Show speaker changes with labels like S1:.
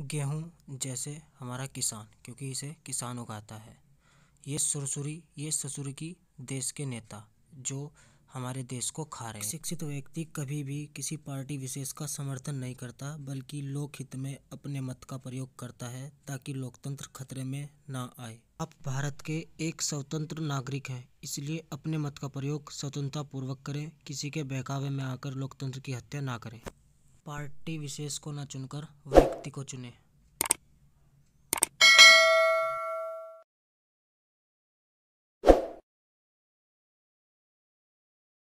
S1: गेहूँ जैसे हमारा किसान क्योंकि इसे किसान उगाता है ये सुरसुरी ये ससुर की देश के नेता जो हमारे देश को खा रहे शिक्षित व्यक्ति कभी भी किसी पार्टी विशेष का समर्थन नहीं करता बल्कि लोकहित में अपने मत का प्रयोग करता है ताकि लोकतंत्र खतरे में ना आए आप भारत के एक स्वतंत्र नागरिक हैं इसलिए अपने मत का प्रयोग स्वतंत्रतापूर्वक करें किसी के बहकावे में आकर लोकतंत्र की हत्या ना करें पार्टी विशेष को न चुनकर
S2: व्यक्ति
S3: को चुनें